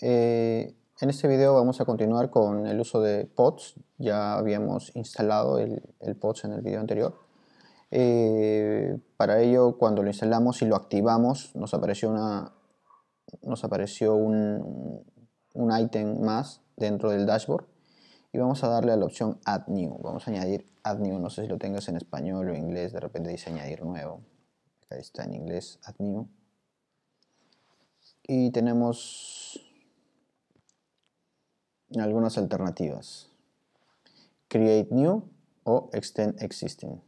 Eh, en este video vamos a continuar con el uso de pods. Ya habíamos instalado el, pods en el video anterior. Eh, para ello, cuando lo instalamos y lo activamos, nos apareció, una, nos apareció un, un item más dentro del dashboard. Y vamos a darle a la opción Add New. Vamos a añadir Add New. No sé si lo tengas en español o inglés. De repente dice añadir nuevo. Ahí está en inglés Add New. Y tenemos algunas alternativas. Create new o extend existing.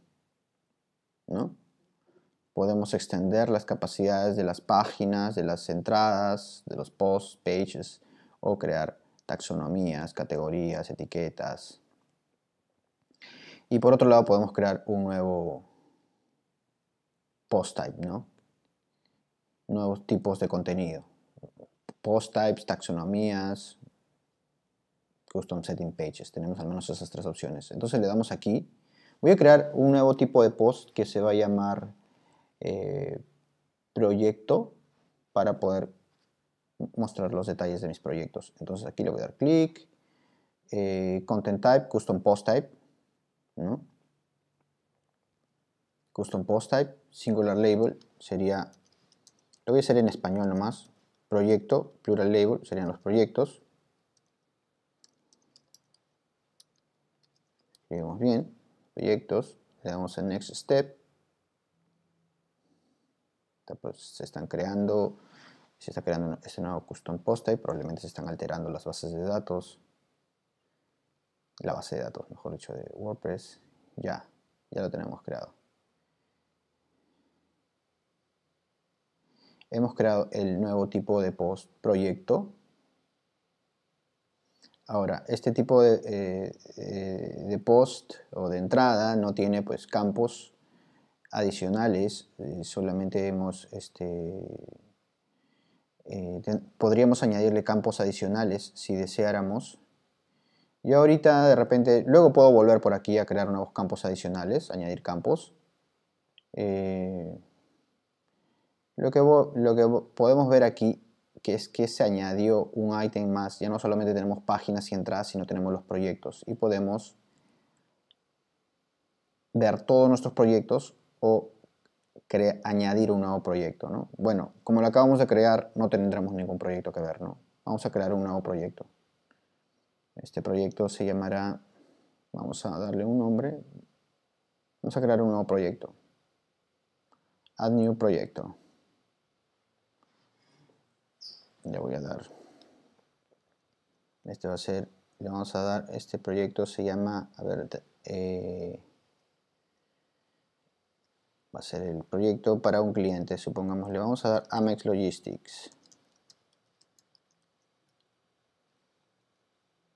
¿No? Podemos extender las capacidades de las páginas, de las entradas, de los posts, pages o crear taxonomías, categorías, etiquetas. Y por otro lado podemos crear un nuevo post type, ¿no? Nuevos tipos de contenido. Post types, taxonomías, Custom Setting Pages. Tenemos al menos esas tres opciones. Entonces le damos aquí. Voy a crear un nuevo tipo de post que se va a llamar eh, proyecto para poder mostrar los detalles de mis proyectos. Entonces aquí le voy a dar clic, eh, Content Type, Custom Post Type, Custom Post Type, Singular Label sería, lo voy a hacer en español nomás, proyecto, plural label serían los proyectos, escribimos bien, proyectos, le damos en Next Step, pues, se están creando, se está creando este nuevo custom post y probablemente se están alterando las bases de datos, la base de datos, mejor dicho, de WordPress, ya, ya lo tenemos creado. Hemos creado el nuevo tipo de post proyecto Ahora, este tipo eh, eh, de, post o de entrada no tiene pues campos adicionales, eh, solamente hemos este, podríamos añadirle campos adicionales si deseáramos. Y ahorita de repente, luego puedo volver por aquí a crear nuevos campos adicionales, añadir campos. lo que, lo que podemos ver aquí que es que se añadió un ítem más. Ya no solamente tenemos páginas y entradas, sino tenemos los proyectos. Y podemos ver todos nuestros proyectos o añadir un nuevo proyecto. Bueno, como lo acabamos de crear, no tendremos ningún proyecto que ver. ¿no? Vamos a crear un nuevo proyecto. Este proyecto se llamará, vamos a darle un nombre, vamos a crear un nuevo proyecto. Add New Proyecto le voy a dar este va a ser le vamos a dar este proyecto se llama a ver eh, va a ser el proyecto para un cliente supongamos le vamos a dar Amex Logistics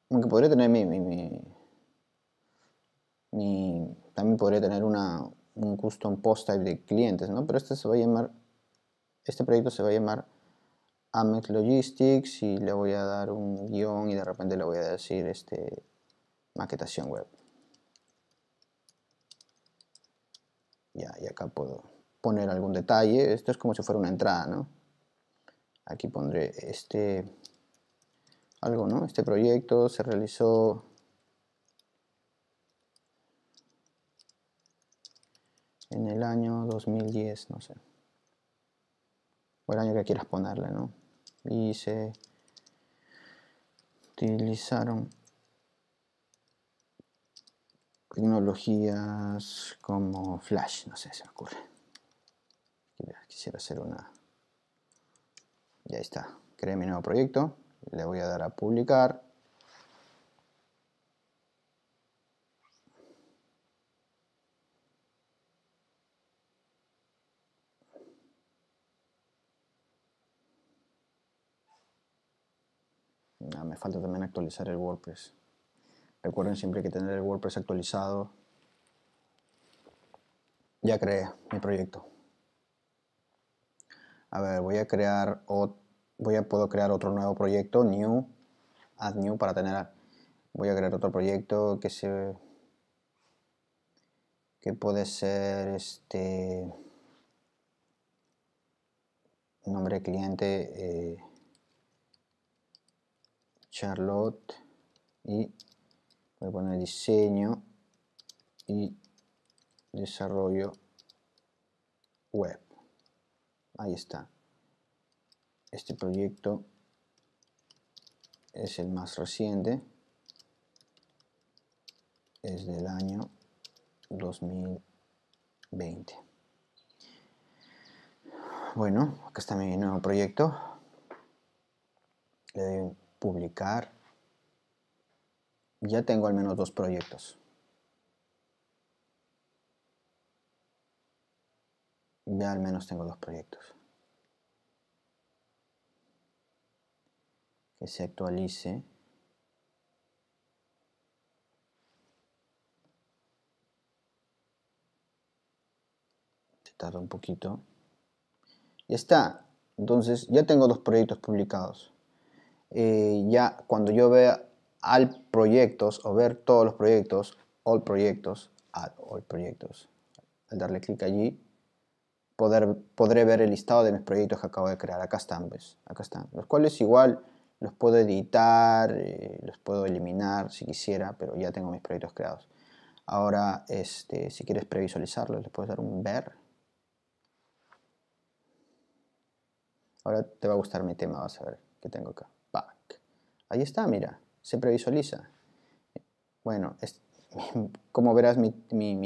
aunque podría tener mi, mi, mi, mi también podría tener una, un custom post type de clientes no pero este se va a llamar este proyecto se va a llamar Amex Logistics y le voy a dar un guión y de repente le voy a decir este, maquetación web. Ya, y acá puedo poner algún detalle. Esto es como si fuera una entrada, ¿no? Aquí pondré este algo, ¿no? Este proyecto se realizó en el año 2010, no sé. O el año que quieras ponerle, ¿no? y se utilizaron tecnologías como flash, no sé, se me ocurre. Quisiera hacer una... Ya está, creé mi nuevo proyecto, le voy a dar a publicar me falta también actualizar el WordPress. Recuerden siempre que tener el WordPress actualizado. Ya creé mi proyecto. A ver, voy a crear otro, voy a puedo crear otro nuevo proyecto, new, add new para tener voy a crear otro proyecto que se que puede ser este nombre de cliente eh, Charlotte y voy a poner diseño y desarrollo web. Ahí está. Este proyecto es el más reciente. Es del año 2020. Bueno, acá está mi nuevo proyecto. Le doy publicar. Ya tengo al menos dos proyectos. Ya al menos tengo dos proyectos. Que se actualice. Se tarda un poquito. Ya está. Entonces ya tengo dos proyectos publicados. Eh, ya cuando yo vea al proyectos o ver todos los proyectos, all proyectos, all proyectos, al darle clic allí, poder, podré ver el listado de mis proyectos que acabo de crear. Acá están, pues Acá están. Los cuales igual los puedo editar, eh, los puedo eliminar si quisiera, pero ya tengo mis proyectos creados. Ahora, este, si quieres previsualizarlos, les puedes dar un ver. Ahora te va a gustar mi tema, vas a ver que tengo acá. Ahí está, mira, se previsualiza. Bueno, como verás, mi,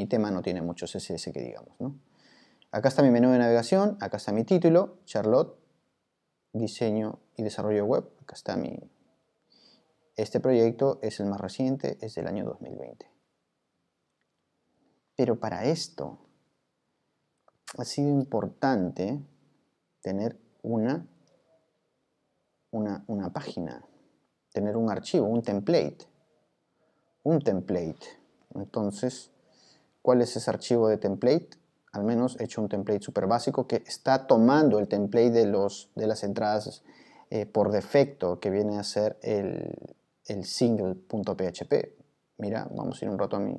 tema no tiene mucho CSS que digamos, ¿no? Acá está mi menú de navegación, acá está mi título, Charlotte, diseño y desarrollo web, acá está mi... Este proyecto es el más reciente, es del año 2020. Pero para esto ha sido importante tener una, una, una página tener un archivo, un template. Un template. Entonces, ¿cuál es ese archivo de template? Al menos he hecho un template súper básico que está tomando el template de, los, de las entradas eh, por defecto que viene a ser el, el single.php. Mira, vamos a ir un rato a mi,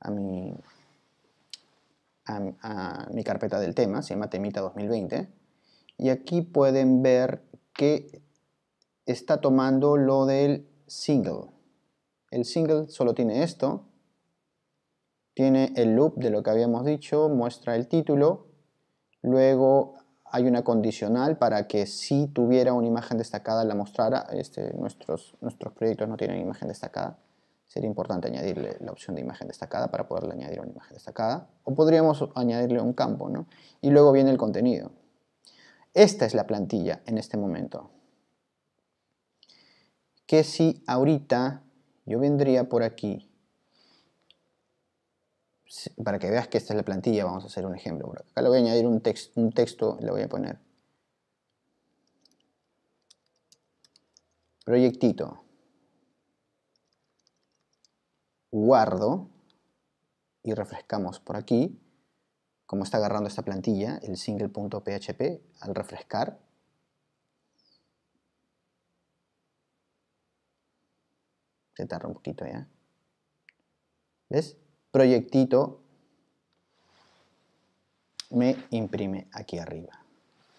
a mi, a, a mi carpeta del tema, se llama temita 2020. Y aquí pueden ver que está tomando lo del single. El single solo tiene esto. Tiene el loop de lo que habíamos dicho, muestra el título. Luego hay una condicional para que si tuviera una imagen destacada la mostrara. Este, nuestros, nuestros proyectos no tienen imagen destacada. Sería importante añadirle la opción de imagen destacada para poderle añadir una imagen destacada. O podríamos añadirle un campo, ¿no? Y luego viene el contenido. Esta es la plantilla en este momento que si ahorita yo vendría por aquí, para que veas que esta es la plantilla, vamos a hacer un ejemplo. Por acá le voy a añadir un, texto un texto, le voy a poner proyectito. Guardo y refrescamos por aquí. Como está agarrando esta plantilla, el single.php, al refrescar, tarda un poquito ya. ¿Ves? Proyectito me imprime aquí arriba.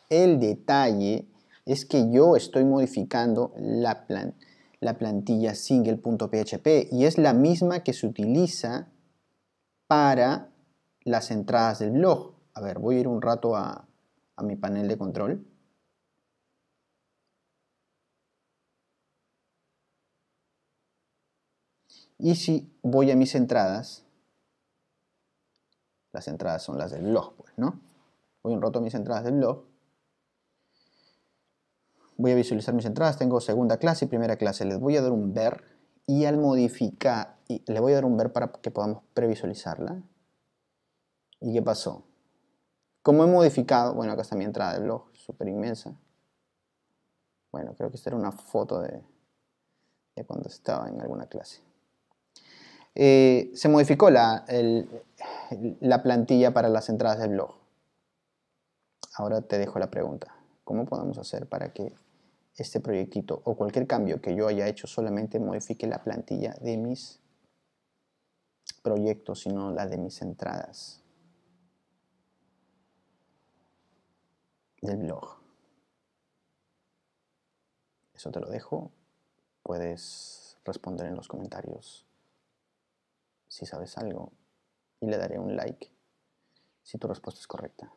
El detalle es que yo estoy modificando la, la plantilla single.php y es la misma que se utiliza para las entradas del blog. A ver, voy a ir un rato a mi panel de control. Y si voy a mis entradas, las entradas son las del blog, pues, ¿no? Voy un roto a mis entradas del blog. Voy a visualizar mis entradas, tengo segunda clase y primera clase. Les voy a dar un ver y al modificar, le voy a dar un ver para que podamos previsualizarla. ¿Y qué pasó? Como he modificado, bueno, acá está mi entrada de blog, súper inmensa. Bueno, creo que esta era una foto de cuando estaba en alguna clase. Eh, se modificó la, la plantilla para las entradas del blog. Ahora te dejo la pregunta. ¿Cómo podemos hacer para que este proyectito o cualquier cambio que yo haya hecho solamente modifique la plantilla de mis proyectos, sino la de mis entradas del blog? Eso te lo dejo. Puedes responder en los comentarios si sabes algo y le daré un like si tu respuesta es correcta.